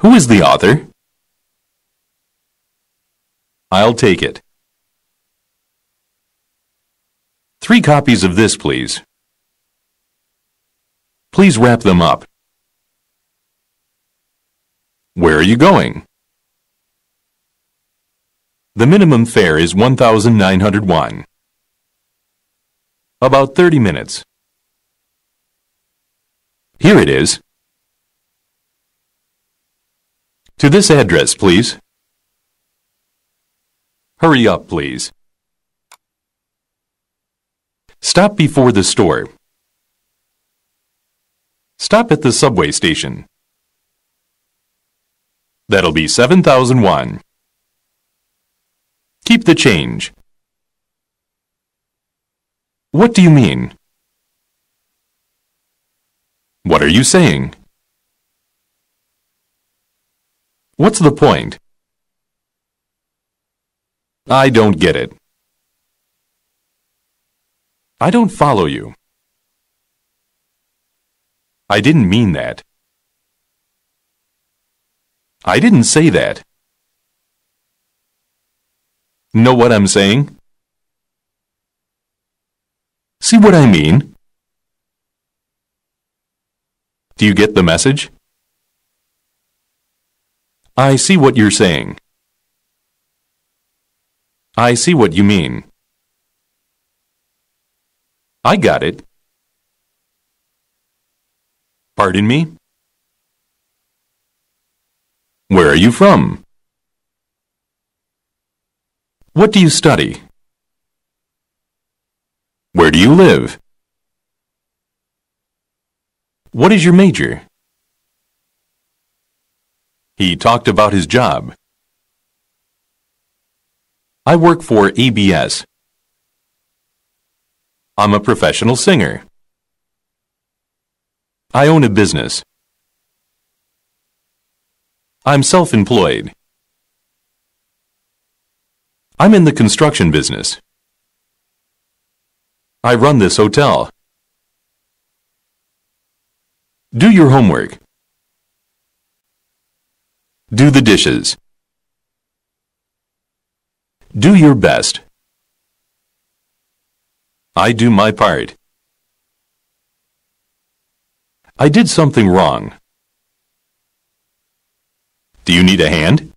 Who is the author? I'll take it. Three copies of this, please. Please wrap them up. Where are you going? The minimum fare is 1,901. About 30 minutes. Here it is. To this address, please. Hurry up, please. Stop before the store. Stop at the subway station. That'll be 7001. Keep the change. What do you mean? What are you saying? What's the point? I don't get it. I don't follow you. I didn't mean that. I didn't say that. Know what I'm saying? See what I mean? Do you get the message? I see what you're saying. I see what you mean. I got it. Pardon me? Where are you from? What do you study? Where do you live? What is your major? He talked about his job. I work for ABS. I'm a professional singer. I own a business. I'm self-employed. I'm in the construction business. I run this hotel. Do your homework. Do the dishes. Do your best. I do my part. I did something wrong. Do you need a hand?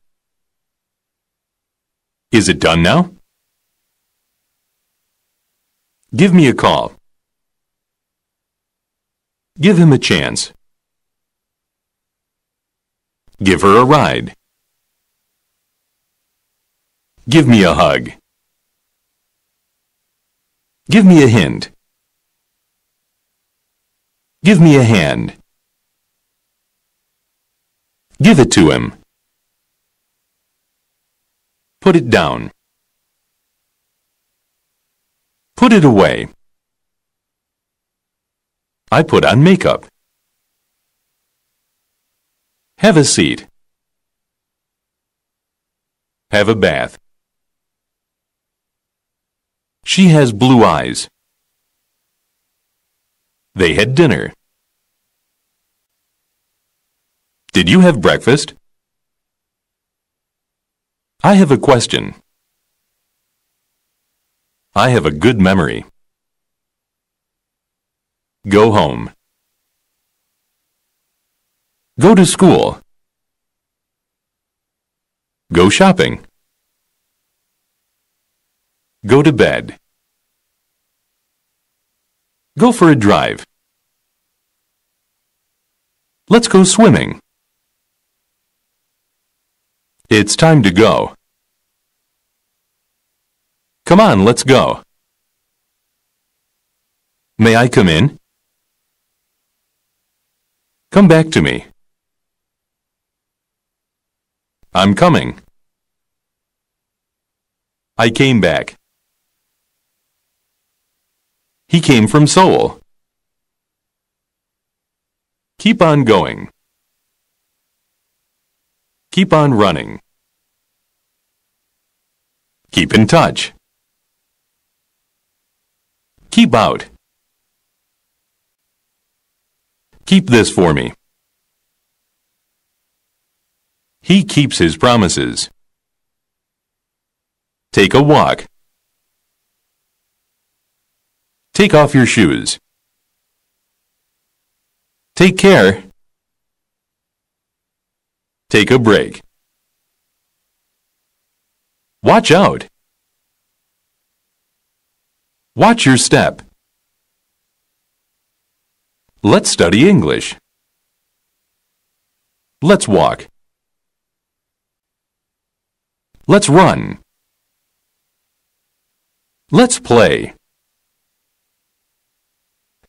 Is it done now? Give me a call. Give him a chance. Give her a ride. Give me a hug. Give me a hint. Give me a hand. Give it to him. Put it down. Put it away. I put on makeup. Have a seat. Have a bath. She has blue eyes. They had dinner. Did you have breakfast? I have a question. I have a good memory. Go home. Go to school. Go shopping. Go to bed. Go for a drive. Let's go swimming. It's time to go. Come on, let's go. May I come in? Come back to me. I'm coming. I came back. He came from Seoul. Keep on going. Keep on running. Keep in touch. Keep out. Keep this for me. He keeps his promises. Take a walk. Take off your shoes. Take care. Take a break. Watch out. Watch your step. Let's study English. Let's walk. Let's run. Let's play.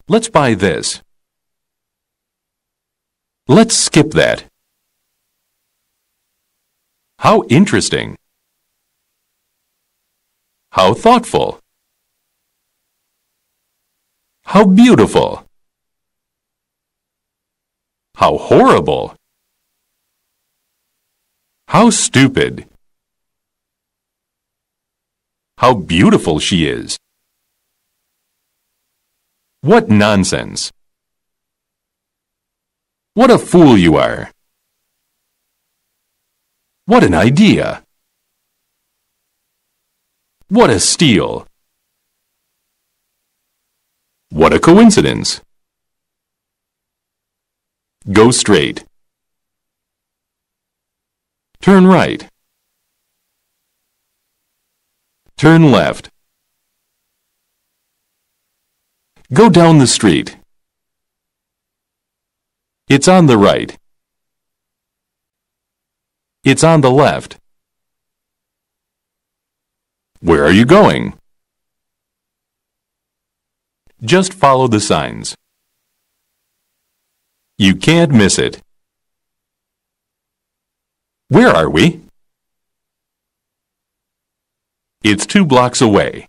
Let's buy this. Let's skip that. How interesting. How thoughtful. How beautiful. How horrible. How stupid. How beautiful she is! What nonsense! What a fool you are! What an idea! What a steal! What a coincidence! Go straight. Turn right. Turn left. Go down the street. It's on the right. It's on the left. Where are you going? Just follow the signs. You can't miss it. Where are we? It's two blocks away.